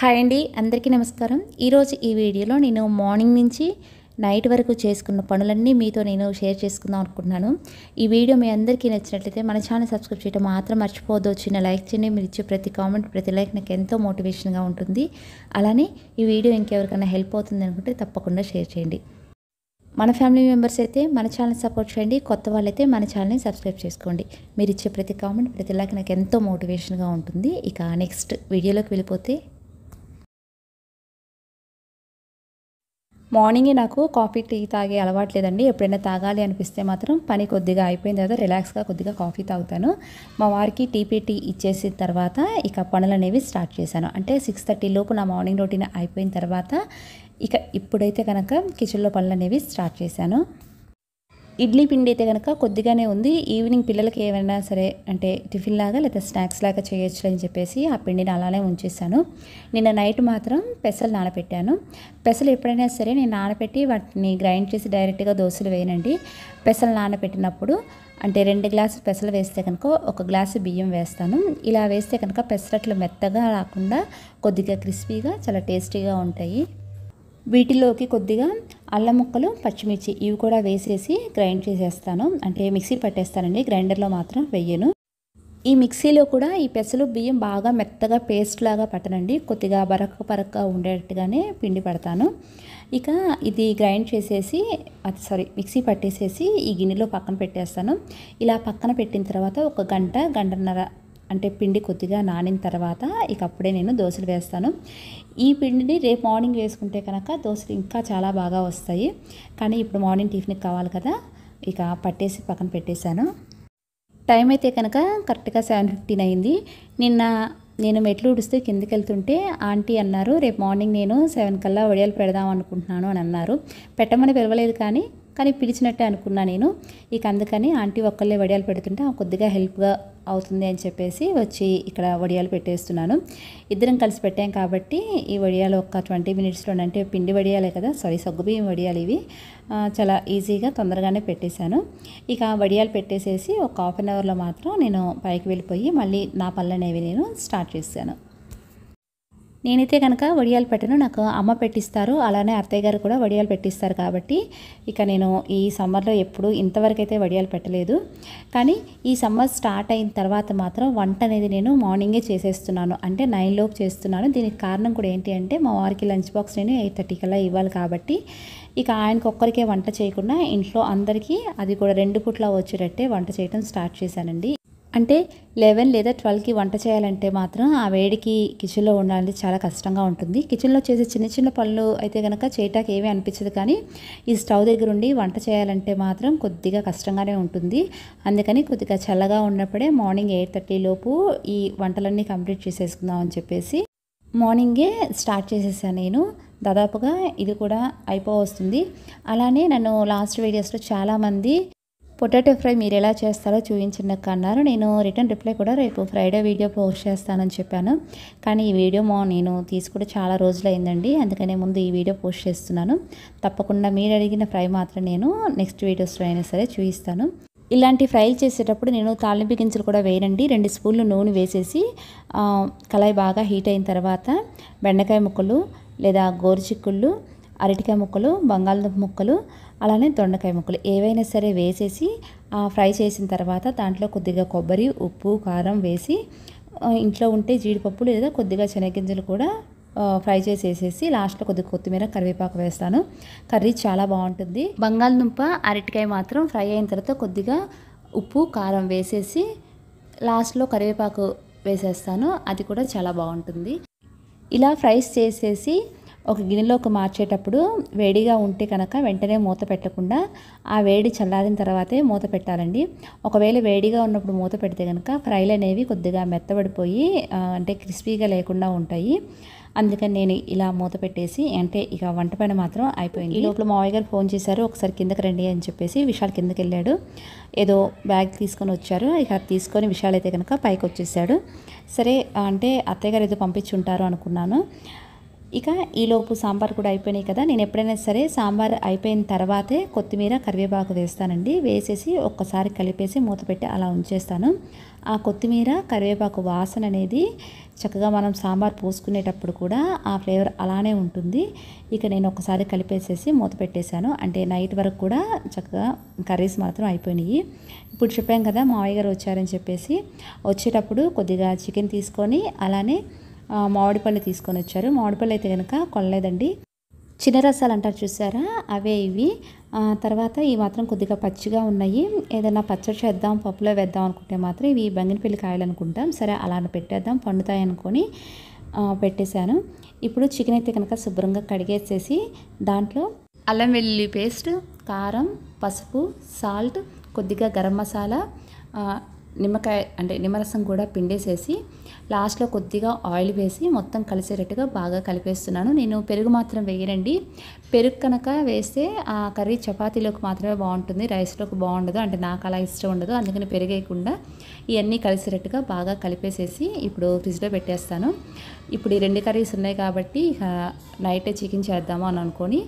hi అండి అందరికీ నమస్కారం ఈరోజు ఈ వీడియోలో నేను మార్నింగ్ నుంచి నైట్ వరకు చేసుకున్న పనులన్నీ మీతో నేను షేర్ చేసుకుందాం అనుకుంటున్నాను ఈ వీడియో మీ అందరికీ నచ్చినట్లయితే మన ఛానల్ సబ్స్క్రైబ్ చేయడం మాత్రం మర్చిపోవద్దు చిన్న లైక్ చేయండి మీరు ఇచ్చే ప్రతి కామెంట్ ప్రతి లైక్ నాకు ఎంతో మోటివేషన్గా ఉంటుంది అలానే ఈ వీడియో ఇంకెవరికైనా హెల్ప్ అవుతుంది అనుకుంటే తప్పకుండా షేర్ చేయండి మన ఫ్యామిలీ మెంబర్స్ అయితే మన ఛానల్ సపోర్ట్ చేయండి కొత్త వాళ్ళైతే మన ఛానల్ని సబ్స్క్రైబ్ చేసుకోండి మీరు ఇచ్చే ప్రతి కామెంట్ ప్రతి లైక్ నాకు ఎంతో మోటివేషన్గా ఉంటుంది ఇక నెక్స్ట్ వీడియోలోకి వెళ్ళిపోతే మార్నింగే నాకు కాఫీ టీ తాగే అలవాటు లేదండి ఎప్పుడైనా తాగాలి అనిపిస్తే మాత్రం పని కొద్దిగా అయిపోయిన తర్వాత రిలాక్స్గా కొద్దిగా కాఫీ తాగుతాను మా వారికి టీపీ టీ ఇచ్చేసిన తర్వాత ఇక పనులు అనేవి స్టార్ట్ చేశాను అంటే సిక్స్ థర్టీ లోపు నా మార్నింగ్ రొటీన్ అయిపోయిన తర్వాత ఇక ఇప్పుడైతే కనుక కిచెన్లో పనులు అనేవి స్టార్ట్ చేశాను ఇడ్లీ పిండి అయితే కనుక కొద్దిగానే ఉంది ఈవినింగ్ పిల్లలకి ఏమైనా సరే అంటే టిఫిన్ లాగా లేదా స్నాక్స్ లాగా చేయొచ్చు అని చెప్పేసి ఆ పిండిని అలానే ఉంచేసాను నిన్న నైట్ మాత్రం పెసలు నానబెట్టాను పెసలు ఎప్పుడైనా సరే నేను నానబెట్టి వాటిని గ్రైండ్ చేసి డైరెక్ట్గా దోశలు వేయనండి పెసలు నానబెట్టినప్పుడు అంటే రెండు గ్లాసులు పెసలు వేస్తే కనుక ఒక గ్లాసు బియ్యం వేస్తాను ఇలా వేస్తే కనుక పెసరట్లు మెత్తగా రాకుండా కొద్దిగా క్రిస్పీగా చాలా టేస్టీగా ఉంటాయి వీటిలోకి కొద్దిగా అల్లం ముక్కలు పచ్చిమిర్చి ఇవి కూడా వేసేసి గ్రైండ్ చేసేస్తాను అంటే మిక్సీ పట్టేస్తానండి గ్రైండర్లో మాత్రం వెయ్యను ఈ మిక్సీలో కూడా ఈ పెసలు బియ్యం బాగా మెత్తగా పేస్ట్ లాగా పట్టనండి కొద్దిగా బరక పరక్క ఉండేట్టుగానే పిండి పడతాను ఇక ఇది గ్రైండ్ చేసేసి అది సారీ మిక్సీ పట్టేసేసి ఈ గిన్నెలో పక్కన పెట్టేస్తాను ఇలా పక్కన పెట్టిన తర్వాత ఒక గంట గంటన్నర అంటే పిండి కొద్దిగా నానిన తర్వాత ఇక అప్పుడే నేను దోశలు వేస్తాను ఈ పిండిని రేపు మార్నింగ్ వేసుకుంటే కనుక దోశలు ఇంకా చాలా బాగా వస్తాయి కానీ ఇప్పుడు మార్నింగ్ టిఫిన్కి కావాలి కదా ఇక పట్టేసి పక్కన పెట్టేశాను టైం అయితే కనుక కరెక్ట్గా సెవెన్ ఫిఫ్టీన్ అయింది నిన్న నేను మెట్లు ఉడిస్తే కిందకి వెళ్తుంటే ఆంటీ అన్నారు రేపు మార్నింగ్ నేను సెవెన్ కల్లా వడియాలు పెడదాం అనుకుంటున్నాను అని అన్నారు పెట్టమని పిలవలేదు కానీ కానీ పిలిచినట్టే అనుకున్నా నేను ఇక అందుకని ఆంటీ ఒక్కళ్ళే వడియాలు పెడుతుంటే కొద్దిగా హెల్ప్గా అవుతుంది అని చెప్పేసి వచ్చి ఇక్కడ వడియాలు పెట్టేస్తున్నాను ఇద్దరం కలిసి పెట్టాం కాబట్టి ఈ వడియాలు ఒక ట్వంటీ మినిట్స్లో అంటే పిండి వడియాలే కదా సారీ సగ్గుబియ్యం వడియాలు ఇవి చాలా ఈజీగా తొందరగానే పెట్టేశాను ఇక వడియాలు పెట్టేసేసి ఒక హాఫ్ అన్ అవర్లో మాత్రం నేను పైకి వెళ్ళిపోయి మళ్ళీ నా పళ్ళనేవి నేను స్టార్ట్ చేశాను నేనైతే కనుక వడియాలు పెట్టను నాకు అమ్మ పెట్టిస్తారు అలానే అత్తయ్య గారు కూడా వడియాలు పెట్టిస్తారు కాబట్టి ఇక నేను ఈ సమ్మర్లో ఎప్పుడు ఇంతవరకు అయితే వడియాలు పెట్టలేదు కానీ ఈ సమ్మర్ స్టార్ట్ అయిన తర్వాత మాత్రం వంట అనేది నేను మార్నింగే చేసేస్తున్నాను అంటే నైన్ లోపు చేస్తున్నాను దీనికి కారణం కూడా ఏంటి అంటే మా వారికి లంచ్ బాక్స్ నేను ఎయిట్ థర్టీ కల్లా ఇవ్వాలి కాబట్టి ఇక ఆయనకు ఒక్కరికే వంట చేయకుండా ఇంట్లో అందరికీ అది కూడా రెండు పుట్ల వచ్చేటట్టే వంట చేయడం స్టార్ట్ చేశానండి అంటే లెవెన్ లేదా ట్వెల్వ్కి వంట చేయాలంటే మాత్రం ఆ వేడికి కిచెన్లో ఉండాలని చాలా కష్టంగా ఉంటుంది కిచెన్లో చేసే చిన్న చిన్న పనులు అయితే కనుక చేయటానికి ఏమీ అనిపించదు కానీ ఈ స్టవ్ దగ్గర ఉండి వంట చేయాలంటే మాత్రం కొద్దిగా కష్టంగానే ఉంటుంది అందుకని కొద్దిగా చల్లగా ఉన్నప్పుడే మార్నింగ్ ఎయిట్ థర్టీ లోపు ఈ వంటలన్నీ కంప్లీట్ చేసేసుకుందాం అని చెప్పేసి మార్నింగే స్టార్ట్ చేసేసాను నేను దాదాపుగా ఇది కూడా అయిపోవస్తుంది అలానే నన్ను లాస్ట్ వీడియోస్లో చాలామంది పొటాటో ఫ్రై మీరు ఎలా చేస్తారో చూపించండి నాకు అన్నారు నేను రిటర్న్ రిప్లై కూడా రేపు ఫ్రైడే వీడియో పోస్ట్ చేస్తానని చెప్పాను కానీ ఈ వీడియో మా నేను తీసుకుంటే చాలా రోజులు అయిందండి అందుకనే ముందు ఈ వీడియో పోస్ట్ చేస్తున్నాను తప్పకుండా మీరు అడిగిన ఫ్రై మాత్రం నేను నెక్స్ట్ వీడియోస్లో అయినా సరే చూపిస్తాను ఇలాంటి ఫ్రై చేసేటప్పుడు నేను తాలింపు గింజలు కూడా వేయనండి రెండు స్పూన్లు నూనె వేసేసి కళాయి బాగా హీట్ అయిన తర్వాత బెండకాయ ముక్కలు లేదా గోరుచిక్కుళ్ళు అరటికాయ ముక్కలు బంగాళదుంప ముక్కలు అలానే దొండకాయ ముక్కలు ఏవైనా సరే వేసేసి ఫ్రై చేసిన తర్వాత దాంట్లో కొద్దిగా కొబ్బరి ఉప్పు కారం వేసి ఇంట్లో ఉంటే జీడిపప్పు లేదా కొద్దిగా శనగింజలు కూడా ఫ్రై చేసేసేసి లాస్ట్లో కొద్దిగా కొత్తిమీర కరివేపాకు వేస్తాను కర్రీ చాలా బాగుంటుంది బంగాళదుంప అరటికాయ మాత్రం ఫ్రై అయిన తర్వాత కొద్దిగా ఉప్పు కారం వేసేసి లాస్ట్లో కరివేపాకు వేసేస్తాను అది కూడా చాలా బాగుంటుంది ఇలా ఫ్రైస్ చేసేసి ఒక గిన్నెలోకి మార్చేటప్పుడు వేడిగా ఉంటే కనుక వెంటనే మూత పెట్టకుండా ఆ వేడి చల్లారిన తర్వాతే మూత పెట్టాలండి ఒకవేళ వేడిగా ఉన్నప్పుడు మూత పెడితే కనుక ఫ్రైలు అనేవి కొద్దిగా మెత్తబడిపోయి అంటే క్రిస్పీగా లేకుండా ఉంటాయి అందుకని నేను ఇలా మూత పెట్టేసి అంటే ఇక వంట పైన మాత్రం అయిపోయింది ఈ లోపల మావయ్య గారు ఫోన్ చేశారు ఒకసారి కిందకి రండి అని చెప్పేసి విశాల్ కిందకి వెళ్ళాడు ఏదో బ్యాగ్ తీసుకొని వచ్చారు ఇక తీసుకొని విశాల్ అయితే కనుక పైకి వచ్చేసాడు సరే అంటే అత్తయ్య గారు ఏదో ఉంటారు అనుకున్నాను ఇక ఈలోపు సాంబార్ కూడా అయిపోయినాయి కదా నేను ఎప్పుడైనా సరే సాంబార్ అయిపోయిన తర్వాతే కొత్తిమీర కరివేపాకు వేస్తానండి వేసేసి ఒక్కసారి కలిపేసి మూత పెట్టి అలా ఉంచేస్తాను ఆ కొత్తిమీర కరివేపాకు వాసన అనేది చక్కగా మనం సాంబార్ పోసుకునేటప్పుడు కూడా ఆ ఫ్లేవర్ అలానే ఉంటుంది ఇక నేను ఒకసారి కలిపేసేసి మూత పెట్టేశాను అంటే నైట్ వరకు కూడా చక్కగా కర్రీస్ మాత్రం అయిపోయినాయి ఇప్పుడు చెప్పాం కదా మావయ్య గారు వచ్చారని చెప్పేసి వచ్చేటప్పుడు కొద్దిగా చికెన్ తీసుకొని అలానే మామిడిపళ్ళు తీసుకొని వచ్చారు మామిడిపళ్ళు అయితే కనుక కొనలేదండి చిన్న రసాలు అంటారు చూసారా అవే ఇవి తర్వాత ఇవి మాత్రం కొద్దిగా పచ్చిగా ఉన్నాయి ఏదైనా పచ్చడి చేద్దాం పప్పులో వేద్దాం అనుకుంటే మాత్రం ఇవి బంగినపల్లి కాయలు అనుకుంటాం సరే అలానే పెట్టేద్దాం పండుతాయి అనుకొని పెట్టేశాను ఇప్పుడు చికెన్ అయితే కనుక శుభ్రంగా కడిగేసేసి దాంట్లో అల్లం వెల్లుల్లి పేస్ట్ కారం పసుపు సాల్ట్ కొద్దిగా గరం మసాలా నిమ్మకాయ అంటే నిమ్మరసం కూడా పిండేసేసి లాస్ట్లో కొద్దిగా ఆయిల్ వేసి మొత్తం కలిసేటట్టుగా బాగా కలిపేస్తున్నాను నేను పెరుగు మాత్రం వేయనండి పెరుగు కనుక వేస్తే ఆ కర్రీ చపాతీలోకి మాత్రమే బాగుంటుంది రైస్లోకి బాగుండదు అంటే నాకు అలా ఇష్టం ఉండదు అందుకని పెరిగేయకుండా ఇవన్నీ కలిసేటట్టుగా బాగా కలిపేసేసి ఇప్పుడు ఫ్రిడ్జ్లో పెట్టేస్తాను ఇప్పుడు ఈ రెండు కర్రీస్ ఉన్నాయి కాబట్టి నైటే చికెన్ చేద్దాము అని అనుకొని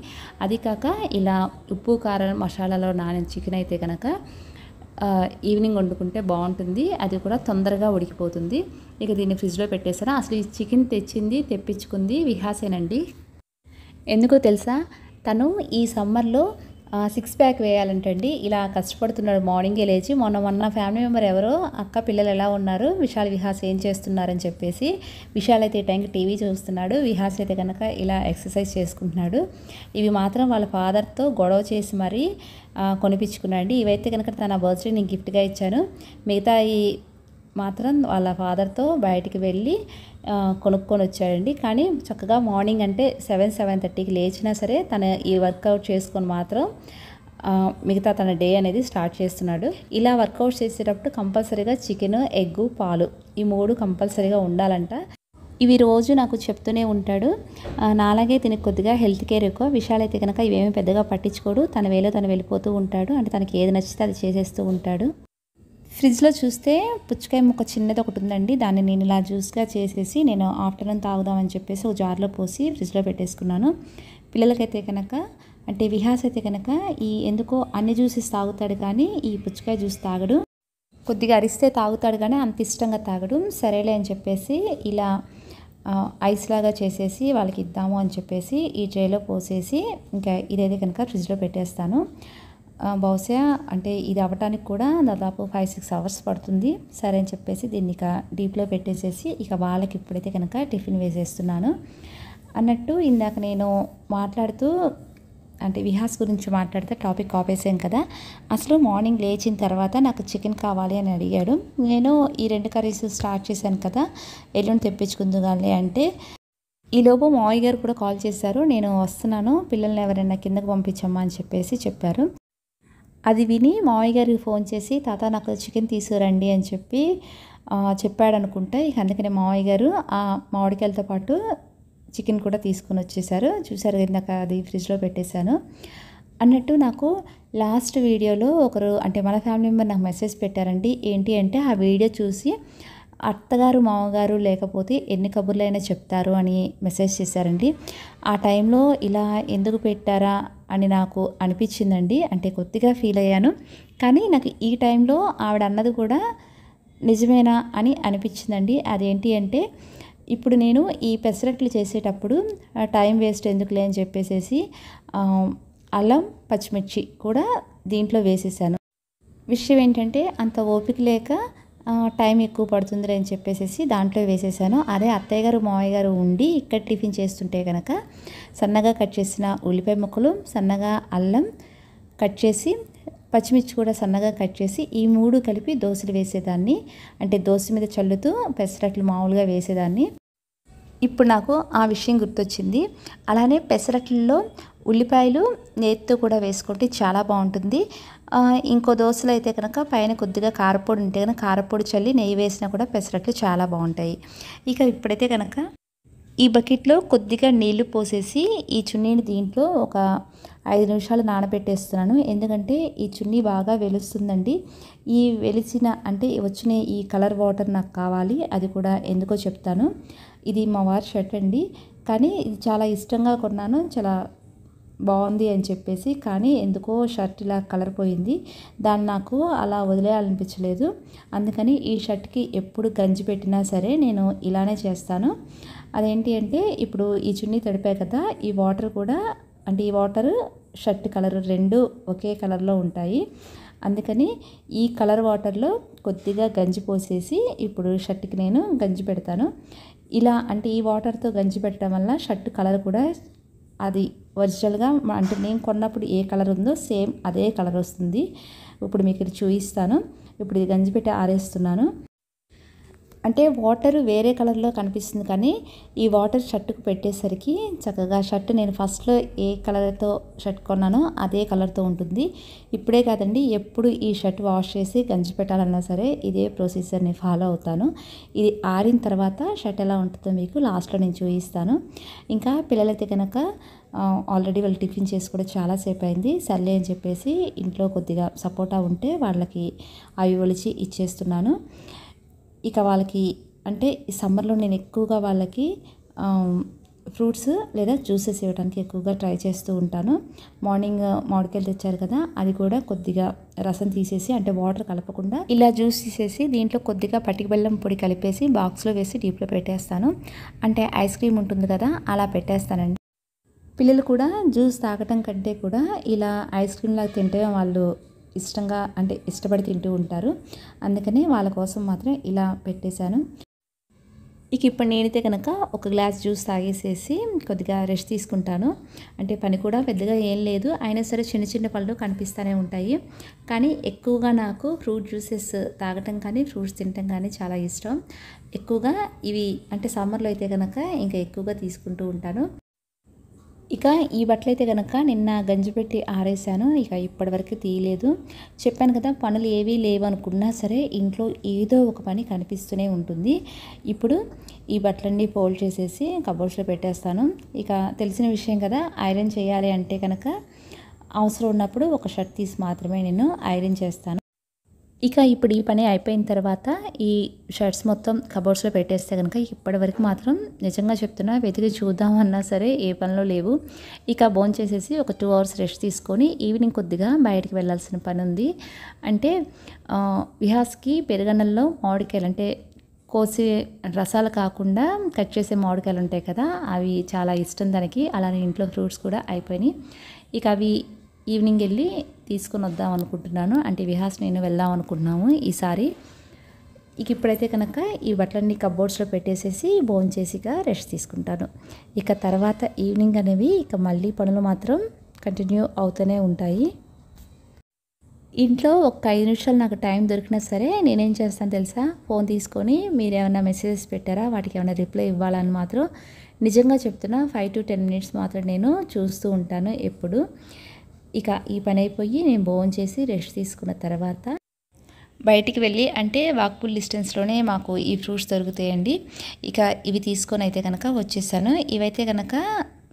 అది కాక ఇలా ఉప్పు కారం మసాలాలో నానిన చికెన్ అయితే కనుక ఈవినింగ్ వండుకుంటే బాగుంటుంది అది కూడా తొందరగా ఉడికిపోతుంది ఇక దీన్ని ఫ్రిడ్జ్లో పెట్టేసారా అసలు ఈ చికెన్ తెచ్చింది తెప్పించుకుంది విహాసేనండి ఎందుకో తెలుసా తను ఈ సమ్మర్లో సిక్స్ ప్యాక్ వేయాలంటండి ఇలా కష్టపడుతున్నాడు మార్నింగే లేచి మొన్న మొన్న ఫ్యామిలీ మెంబర్ ఎవరో అక్క పిల్లలు ఎలా ఉన్నారు విశాల్ విహాస్ ఏం చేస్తున్నారని చెప్పేసి విశాల్ అయితే టైంకి టీవీ చూస్తున్నాడు విహాస్ అయితే కనుక ఇలా ఎక్సర్సైజ్ చేసుకుంటున్నాడు ఇవి మాత్రం వాళ్ళ ఫాదర్తో గొడవ చేసి మరీ కొనిపించుకున్నాడు ఇవైతే కనుక తన బర్త్డే నేను గిఫ్ట్గా ఇచ్చాను మిగతా ఈ మాత్రం వాళ్ళ ఫాదర్తో బయటికి వెళ్ళి కొనుక్కొని వచ్చాడండి కానీ చక్కగా మార్నింగ్ అంటే సెవెన్ సెవెన్ థర్టీకి లేచినా సరే తన ఈ వర్కౌట్ చేసుకొని మాత్రం మిగతా తన డే అనేది స్టార్ట్ చేస్తున్నాడు ఇలా వర్కౌట్ చేసేటప్పుడు కంపల్సరీగా చికెన్ ఎగ్ పాలు ఈ మూడు కంపల్సరీగా ఉండాలంట ఇవి రోజు నాకు చెప్తూనే ఉంటాడు నాలాగే తినకు కొద్దిగా హెల్త్ కేర్ ఎక్కువ అయితే కనుక ఇవేమీ పెద్దగా పట్టించుకోడు తన వేలో తను వెళ్ళిపోతూ ఉంటాడు అంటే తనకి ఏది నచ్చితే అది చేసేస్తూ ఉంటాడు ఫ్రిడ్జ్లో చూస్తే పుచ్చకాయ ముక్క చిన్నది ఒకటి ఉందండి దాన్ని నేను ఇలా జ్యూస్గా చేసేసి నేను ఆఫ్టర్నూన్ తాగుదామని చెప్పేసి ఒక జార్లో పోసి ఫ్రిడ్జ్లో పెట్టేసుకున్నాను పిల్లలకైతే కనుక అంటే విహాస్ అయితే కనుక ఈ ఎందుకో అన్ని జ్యూసెస్ తాగుతాడు కానీ ఈ పుచ్చకాయ జ్యూస్ తాగడు కొద్దిగా అరిస్తే తాగుతాడు కానీ అంత ఇష్టంగా తాగడు సరేలే అని చెప్పేసి ఇలా ఐస్ లాగా చేసేసి వాళ్ళకి ఇద్దాము అని చెప్పేసి ఈ ట్రేలో పోసేసి ఇంకా ఇదైతే కనుక ఫ్రిడ్జ్లో పెట్టేస్తాను బహుశా అంటే ఇది అవ్వటానికి కూడా దాదాపు ఫైవ్ సిక్స్ అవర్స్ పడుతుంది సరే అని చెప్పేసి దీన్ని ఇక డీప్లో పెట్టేసేసి ఇక వాళ్ళకి ఇప్పుడైతే కనుక టిఫిన్ వేసేస్తున్నాను అన్నట్టు ఇందాక నేను మాట్లాడుతూ అంటే విహాస్ గురించి మాట్లాడితే టాపిక్ ఆపేసాం కదా అసలు మార్నింగ్ లేచిన తర్వాత నాకు చికెన్ కావాలి అని అడిగాడు నేను ఈ రెండు కర్రీస్ స్టార్ట్ చేశాను కదా ఎల్లుండి తెప్పించుకుందుగానే అంటే ఈలోపు మావయ్య గారు కూడా కాల్ చేశారు నేను వస్తున్నాను పిల్లల్ని ఎవరైనా కిందకు పంపించమ్మా అని చెప్పేసి చెప్పారు అది విని మామయ్య గారికి ఫోన్ చేసి తాత నాకు చికెన్ తీసుకురండి అని చెప్పి చెప్పాడు అనుకుంటే ఇక అందుకనే మామయ్య గారు ఆ మామిడికాయలతో పాటు చికెన్ కూడా తీసుకుని వచ్చేసారు చూసారు నాకు అది ఫ్రిడ్జ్లో పెట్టేశాను అన్నట్టు నాకు లాస్ట్ వీడియోలో ఒకరు అంటే మన ఫ్యామిలీ మెంబర్ నాకు మెసేజ్ పెట్టారండి ఏంటి అంటే ఆ వీడియో చూసి అత్తగారు మామగారు లేకపోతే ఎన్ని కబుర్లైనా చెప్తారు అని మెసేజ్ చేశారండి ఆ టైంలో ఇలా ఎందుకు పెట్టారా అని నాకు అనిపించిందండి అంటే కొద్దిగా ఫీల్ అయ్యాను కానీ నాకు ఈ టైంలో ఆవిడ అన్నది కూడా నిజమేనా అని అనిపించిందండి అదేంటి అంటే ఇప్పుడు నేను ఈ పెసరట్లు చేసేటప్పుడు టైం వేస్ట్ ఎందుకులే అని చెప్పేసేసి అల్లం పచ్చిమిర్చి కూడా దీంట్లో వేసేసాను విషయం ఏంటంటే అంత ఓపిక లేక టైం ఎక్కువ పడుతుందిలే అని చెప్పేసి దాంట్లో వేసేసాను అదే అత్తయ్య గారు మామయ్య గారు ఉండి ఇక్కడ టిఫిన్ చేస్తుంటే కనుక సన్నగా కట్ చేసిన ఉల్లిపాయ ముక్కలు సన్నగా అల్లం కట్ చేసి పచ్చిమిర్చి కూడా సన్నగా కట్ చేసి ఈ మూడు కలిపి దోశలు వేసేదాన్ని అంటే దోశ మీద చల్లుతూ పెసరట్లు మామూలుగా వేసేదాన్ని ఇప్పుడు నాకు ఆ విషయం గుర్తొచ్చింది అలానే పెసరట్లలో ఉల్లిపాయలు నేతితో కూడా వేసుకుంటే చాలా బాగుంటుంది ఇంకో దోశలు అయితే కనుక పైన కొద్దిగా కారపొడి ఉంటే కనుక కారపొడి చల్లి నెయ్యి వేసినా కూడా పెసరట్లు చాలా బాగుంటాయి ఇక ఇప్పుడైతే కనుక ఈ బకెట్లో కొద్దిగా నీళ్లు పోసేసి ఈ చున్నీని దీంట్లో ఒక ఐదు నిమిషాలు నానబెట్టేస్తున్నాను ఎందుకంటే ఈ చున్నీ బాగా వెలుస్తుందండి ఈ వెలిసిన అంటే వచ్చిన ఈ కలర్ వాటర్ నాకు కావాలి అది కూడా ఎందుకో చెప్తాను ఇది మా వారి షర్ట్ అండి కానీ ఇది చాలా ఇష్టంగా కొన్నాను చాలా బాగుంది అని చెప్పేసి కానీ ఎందుకో షర్ట్ ఇలా కలర్ పోయింది దాన్ని నాకు అలా వదిలేయాలనిపించలేదు అందుకని ఈ షర్ట్కి ఎప్పుడు గంజి పెట్టినా సరే నేను ఇలానే చేస్తాను అదేంటి అంటే ఇప్పుడు ఈ చున్నీ తడిపా కదా ఈ వాటర్ కూడా అంటే ఈ వాటర్ షర్ట్ కలర్ రెండు ఒకే కలర్లో ఉంటాయి అందుకని ఈ కలర్ వాటర్లో కొద్దిగా గంజి పోసేసి ఇప్పుడు షర్ట్కి నేను గంజి పెడతాను ఇలా అంటే ఈ వాటర్తో గంజి పెట్టడం వల్ల షర్ట్ కలర్ కూడా అది ఒరిజినల్గా అంటే నేను కొన్నప్పుడు ఏ కలర్ ఉందో సేమ్ అదే కలర్ వస్తుంది ఇప్పుడు మీకు చూపిస్తాను ఇప్పుడు ఇది గంజిపెట్టి ఆరేస్తున్నాను అంటే వాటర్ వేరే కలర్లో కనిపిస్తుంది కానీ ఈ వాటర్ షర్ట్కు పెట్టేసరికి చక్కగా షర్ట్ నేను ఫస్ట్లో ఏ కలర్తో షర్ట్ కొన్నానో అదే కలర్తో ఉంటుంది ఇప్పుడే కాదండి ఎప్పుడు ఈ షర్ట్ వాష్ చేసి గంజి పెట్టాలన్నా సరే ఇదే ప్రొసీజర్ని ఫాలో అవుతాను ఇది ఆరిన తర్వాత షర్ట్ ఎలా ఉంటుందో మీకు లాస్ట్లో నేను చూపిస్తాను ఇంకా పిల్లలైతే కనుక ఆల్రెడీ వాళ్ళు టిఫిన్ చేసి కూడా చాలాసేపు అయింది సర్లే అని చెప్పేసి ఇంట్లో కొద్దిగా సపోటా ఉంటే వాళ్ళకి అవి ఒలిచి ఇచ్చేస్తున్నాను ఇక వాళ్ళకి అంటే ఈ సమ్మర్లో నేను ఎక్కువగా వాళ్ళకి ఫ్రూట్స్ లేదా జ్యూసెస్ ఇవ్వడానికి ఎక్కువగా ట్రై చేస్తూ ఉంటాను మార్నింగ్ మామిడికాయలు తెచ్చారు కదా అది కూడా కొద్దిగా రసం తీసేసి అంటే వాటర్ కలపకుండా ఇలా జ్యూస్ తీసేసి దీంట్లో కొద్దిగా పట్టిక బెల్లం పొడి కలిపేసి బాక్స్లో వేసి డీప్లో పెట్టేస్తాను అంటే ఐస్ క్రీమ్ ఉంటుంది కదా అలా పెట్టేస్తానండి పిల్లలు కూడా జ్యూస్ తాగటం కంటే కూడా ఇలా ఐస్ క్రీమ్లా తింటే వాళ్ళు ఇష్టంగా అంటే ఇష్టపడి తింటూ ఉంటారు అందుకనే వాళ్ళ కోసం మాత్రం ఇలా పెట్టేశాను ఇక ఇప్పుడు నేనైతే కనుక ఒక గ్లాస్ జ్యూస్ తాగేసేసి కొద్దిగా రెస్ట్ తీసుకుంటాను అంటే పని కూడా పెద్దగా ఏం లేదు అయినా సరే చిన్న చిన్న పళ్ళు కనిపిస్తూనే ఉంటాయి కానీ ఎక్కువగా నాకు ఫ్రూట్ జ్యూసెస్ తాగటం కానీ ఫ్రూట్స్ తినటం కానీ చాలా ఇష్టం ఎక్కువగా ఇవి అంటే సమ్మర్లో అయితే కనుక ఇంకా ఎక్కువగా తీసుకుంటూ ఉంటాను ఇక ఈ బట్టలైతే కనుక నిన్న గంజిపెట్టి ఆరేసాను ఇక ఇప్పటివరకు తీయలేదు చెప్పాను కదా పనులు ఏవీ లేవనుకున్నా సరే ఇంట్లో ఏదో ఒక పని కనిపిస్తూనే ఉంటుంది ఇప్పుడు ఈ బట్టలన్నీ ఫోల్డ్ చేసేసి కబోర్డ్స్లో పెట్టేస్తాను ఇక తెలిసిన విషయం కదా ఐరన్ చేయాలి అంటే కనుక అవసరం ఉన్నప్పుడు ఒక షర్ట్ తీసి మాత్రమే నేను ఐరన్ చేస్తాను ఇక ఇప్పుడు ఈ పని అయిపోయిన తర్వాత ఈ షర్ట్స్ మొత్తం కబోర్డ్స్లో పెట్టేస్తే కనుక ఇప్పటివరకు మాత్రం నిజంగా చెప్తున్నా వెతికి చూద్దామన్నా సరే ఏ పనిలో లేవు ఇక బోన్ చేసేసి ఒక టూ అవర్స్ రెస్ట్ తీసుకొని ఈవినింగ్ కొద్దిగా బయటికి వెళ్ళాల్సిన పని ఉంది అంటే విహాస్కి పెరుగన్నంలో మామిడికాయలు అంటే కోసి రసాలు కాకుండా కట్ చేసే మామిడికాయలు ఉంటాయి కదా అవి చాలా ఇష్టం దానికి అలానే ఇంట్లో ఫ్రూట్స్ కూడా అయిపోయినాయి ఇక అవి ఈవినింగ్ వెళ్ళి తీసుకొని వద్దాం అనుకుంటున్నాను అంటే విహాస్ నేను వెళ్దాం అనుకుంటున్నాము ఈసారి ఇక ఇప్పుడైతే కనుక ఈ బట్టలన్నీ కబోర్డ్స్లో పెట్టేసేసి భోంచేసిగా రెస్ట్ తీసుకుంటాను ఇక తర్వాత ఈవినింగ్ అనేవి ఇక మళ్ళీ పనులు మాత్రం కంటిన్యూ అవుతూనే ఉంటాయి ఇంట్లో ఒక ఐదు నిమిషాలు నాకు టైం దొరికినా సరే నేనేం చేస్తాను తెలుసా ఫోన్ తీసుకొని మీరు ఏమైనా మెసేజెస్ పెట్టారా వాటికి ఏమైనా రిప్లై ఇవ్వాలని మాత్రం నిజంగా చెప్తున్నా ఫైవ్ టు టెన్ మినిట్స్ మాత్రం నేను చూస్తూ ఉంటాను ఎప్పుడు ఇక ఈ పని అయిపోయి నేను భోజనం చేసి రెస్ట్ తీసుకున్న తర్వాత బయటికి వెళ్ళి అంటే వాక్పుల్ డిస్టెన్స్లోనే మాకు ఈ ఫ్రూట్స్ దొరుకుతాయండి ఇక ఇవి తీసుకొని అయితే కనుక వచ్చేసాను ఇవైతే కనుక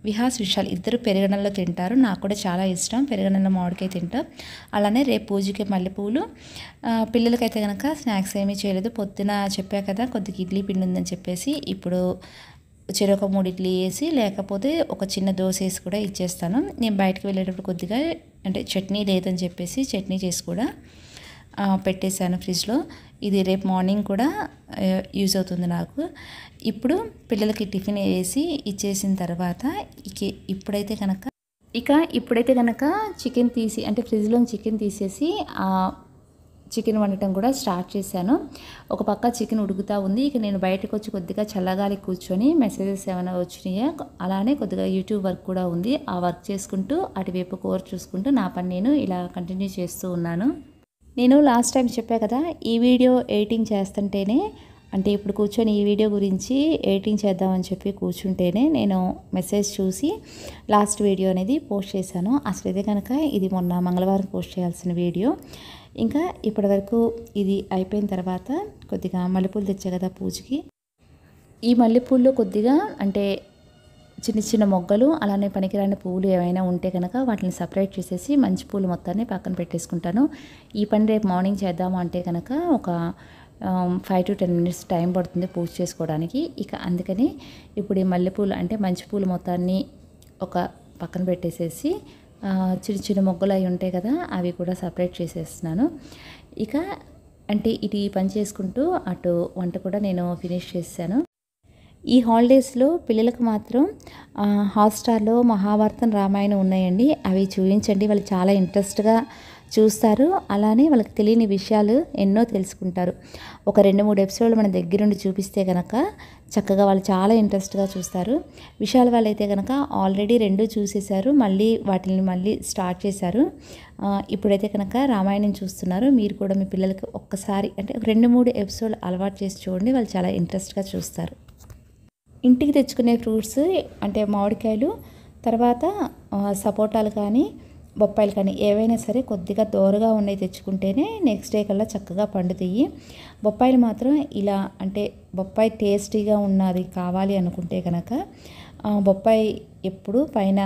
విహాస్ విశాల్ ఇద్దరు పెరగనల్లో తింటారు నాకు కూడా చాలా ఇష్టం పెరగనల్ల మామిడికాయ తింటాం అలానే రేపు పూజకి మల్లెపూలు పిల్లలకైతే కనుక స్నాక్స్ ఏమీ చేయలేదు పొద్దున చెప్పా కదా కొద్దిగా ఇడ్లీ పిండి ఉందని చెప్పేసి ఇప్పుడు చెరొక మూడు ఇడ్లీ వేసి లేకపోతే ఒక చిన్న దోశ వేసి కూడా ఇచ్చేస్తాను నేను బయటకు వెళ్ళేటప్పుడు కొద్దిగా అంటే చట్నీ లేదని చెప్పేసి చట్నీ చేసి కూడా పెట్టేశాను ఫ్రిడ్జ్లో ఇది రేపు మార్నింగ్ కూడా యూజ్ అవుతుంది నాకు ఇప్పుడు పిల్లలకి టిఫిన్ వేసి ఇచ్చేసిన తర్వాత ఇక ఇప్పుడైతే కనుక ఇక ఇప్పుడైతే కనుక చికెన్ తీసి అంటే ఫ్రిడ్జ్లో చికెన్ తీసేసి చికెన్ వండటం కూడా స్టార్ట్ చేశాను ఒక పక్క చికెన్ ఉడుకుతూ ఉంది ఇక నేను బయటకు వచ్చి కొద్దిగా చల్లగాలి కూర్చొని మెసేజెస్ ఏమైనా వచ్చినాయా అలానే కొద్దిగా యూట్యూబ్ వర్క్ కూడా ఉంది ఆ వర్క్ చేసుకుంటూ అటువైపు కూర చూసుకుంటూ నా పని నేను ఇలా కంటిన్యూ చేస్తూ ఉన్నాను నేను లాస్ట్ టైం చెప్పా కదా ఈ వీడియో ఎడిటింగ్ చేస్తుంటేనే అంటే ఇప్పుడు కూర్చొని ఈ వీడియో గురించి ఎడిటింగ్ చేద్దామని చెప్పి కూర్చుంటేనే నేను మెసేజ్ చూసి లాస్ట్ వీడియో అనేది పోస్ట్ చేశాను అసలు ఇదే కనుక ఇది మొన్న మంగళవారం పోస్ట్ చేయాల్సిన వీడియో ఇంకా ఇప్పటివరకు ఇది అయిపోయిన తర్వాత కొద్దిగా మల్లెపూలు తెచ్చే కదా పూజకి ఈ మల్లెపూల్లో కొద్దిగా అంటే చిన్న చిన్న మొగ్గలు అలానే పనికిరాని పువ్వులు ఏమైనా ఉంటే కనుక వాటిని సపరేట్ చేసేసి మంచి పూలు మొత్తాన్ని పక్కన పెట్టేసుకుంటాను ఈ పని రేపు మార్నింగ్ చేద్దాము అంటే కనుక ఒక five to ten minutes time పడుతుంది పూజ చేసుకోవడానికి ఇక అందుకని ఇప్పుడు ఈ మల్లెపూలు అంటే మంచి పూలు మొత్తాన్ని ఒక పక్కన పెట్టేసేసి చిన్న చిన్న మొగ్గలు అవి ఉంటాయి కదా అవి కూడా సపరేట్ చేసేస్తున్నాను ఇక అంటే ఇది పని చేసుకుంటూ అటు వంట కూడా నేను ఫినిష్ చేశాను ఈ హాలిడేస్లో పిల్లలకు మాత్రం హాట్స్టార్లో మహాభారతం రామాయణం ఉన్నాయండి అవి చూపించండి వాళ్ళు చాలా ఇంట్రెస్ట్గా చూస్తారు అలానే వాళ్ళకి తెలియని విషయాలు ఎన్నో తెలుసుకుంటారు ఒక రెండు మూడు ఎపిసోడ్లు మన దగ్గరుండి చూపిస్తే కనుక చక్కగా వాళ్ళు చాలా ఇంట్రెస్ట్గా చూస్తారు విశాల్ వాళ్ళు అయితే కనుక ఆల్రెడీ రెండు చూసేశారు మళ్ళీ వాటిని మళ్ళీ స్టార్ట్ చేశారు ఇప్పుడైతే కనుక రామాయణం చూస్తున్నారు మీరు కూడా మీ పిల్లలకి ఒక్కసారి అంటే రెండు మూడు ఎపిసోడ్లు అలవాటు చేసి చూడండి వాళ్ళు చాలా ఇంట్రెస్ట్గా చూస్తారు ఇంటికి తెచ్చుకునే ఫ్రూట్స్ అంటే మామిడికాయలు తర్వాత సపోటాలు కానీ బొప్పాయిలు కానీ ఏవైనా సరే కొద్దిగా దోరగా ఉన్నాయి తెచ్చుకుంటేనే నెక్స్ట్ డే కల్లా చక్కగా పండుతాయి బొప్పాయిలు మాత్రం ఇలా అంటే బొప్పాయి టేస్టీగా ఉన్నది కావాలి అనుకుంటే కనుక బొప్పాయి ఎప్పుడు పైన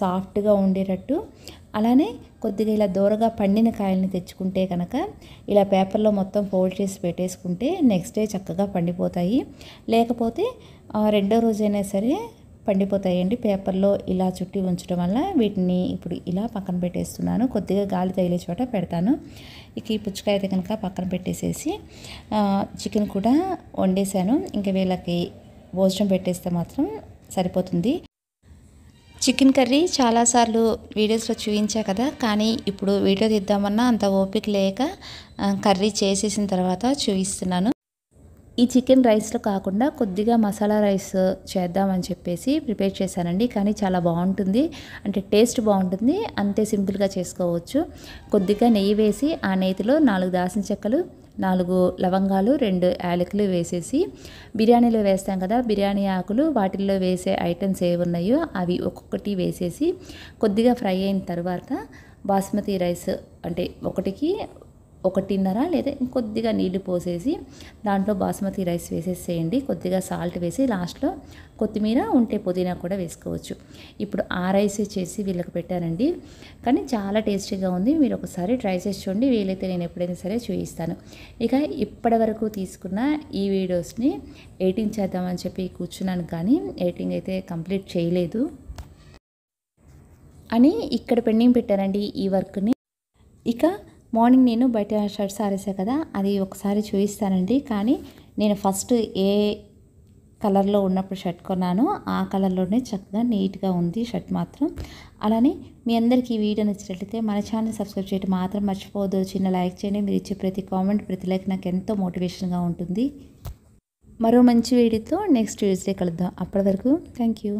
సాఫ్ట్గా ఉండేటట్టు అలానే కొద్దిగా ఇలా దూరగా పండిన కాయల్ని తెచ్చుకుంటే కనుక ఇలా పేపర్లో మొత్తం ఫోల్డ్ చేసి పెట్టేసుకుంటే నెక్స్ట్ డే చక్కగా పండిపోతాయి లేకపోతే రెండో రోజైనా సరే పండిపోతాయండి పేపర్లో ఇలా చుట్టి ఉంచడం వల్ల వీటిని ఇప్పుడు ఇలా పక్కన పెట్టేస్తున్నాను కొద్దిగా గాలి తగిలే చోట పెడతాను ఇక ఈ పుచ్చకాయ అయితే కనుక పక్కన పెట్టేసేసి చికెన్ కూడా వండేసాను ఇంకా వీళ్ళకి భోజనం పెట్టేస్తే మాత్రం సరిపోతుంది చికెన్ కర్రీ చాలాసార్లు వీడియోస్లో చూపించా కదా కానీ ఇప్పుడు వీడియో తీద్దామన్నా అంత ఓపిక లేక కర్రీ చేసేసిన తర్వాత చూపిస్తున్నాను ఈ చికెన్ రైస్లో కాకుండా కొద్దిగా మసాలా రైస్ చేద్దామని చెప్పేసి ప్రిపేర్ చేశానండి కానీ చాలా బాగుంటుంది అంటే టేస్ట్ బాగుంటుంది అంతే సింపుల్గా చేసుకోవచ్చు కొద్దిగా నెయ్యి వేసి ఆ నెయ్యిలో నాలుగు దాసిన చెక్కలు నాలుగు లవంగాలు రెండు యాలకులు వేసేసి బిర్యానీలో వేస్తాం కదా బిర్యానీ ఆకులు వాటిల్లో వేసే ఐటమ్స్ ఏవి ఉన్నాయో అవి ఒక్కొక్కటి వేసేసి కొద్దిగా ఫ్రై అయిన తర్వాత బాస్మతి రైస్ అంటే ఒకటికి ఒకటిన్నర లేదా ఇంకొద్దిగా నీళ్లు పోసేసి దాంట్లో బాస్మతి రైస్ వేసేసేయండి కొద్దిగా సాల్ట్ వేసి లాస్ట్లో కొత్తిమీర ఉంటే పుదీనా కూడా వేసుకోవచ్చు ఇప్పుడు ఆ రైస్ చేసి వీళ్ళకి పెట్టానండి కానీ చాలా టేస్టీగా ఉంది మీరు ఒకసారి ట్రై చేసి చూడండి వీలైతే నేను ఎప్పుడైనా సరే చూపిస్తాను ఇక ఇప్పటి వరకు తీసుకున్న ఈ వీడియోస్ని ఎడిటింగ్ చేద్దామని చెప్పి కూర్చున్నాను కానీ ఎడిటింగ్ అయితే కంప్లీట్ చేయలేదు అని ఇక్కడ పెండింగ్ పెట్టానండి ఈ వర్క్ని ఇక మార్నింగ్ నేను బయట షర్ట్స్ ఆరేసా కదా అది ఒకసారి చూపిస్తానండి కానీ నేను ఫస్ట్ ఏ కలర్లో ఉన్నప్పుడు షర్ట్ కొన్నాను ఆ కలర్లోనే చక్కగా నీట్గా ఉంది షర్ట్ మాత్రం అలానే మీ అందరికీ ఈ వీడియో నచ్చినట్లయితే మన ఛానల్ సబ్స్క్రైబ్ చేయడం మాత్రం మర్చిపోవద్దు చిన్న లైక్ చేయండి మీరు ఇచ్చే ప్రతి కామెంట్ ప్రతి లైక్ నాకు ఎంతో మోటివేషన్గా ఉంటుంది మరో మంచి వీడియోతో నెక్స్ట్ ట్యూస్డే కలుద్దాం అప్పటి వరకు థ్యాంక్ యూ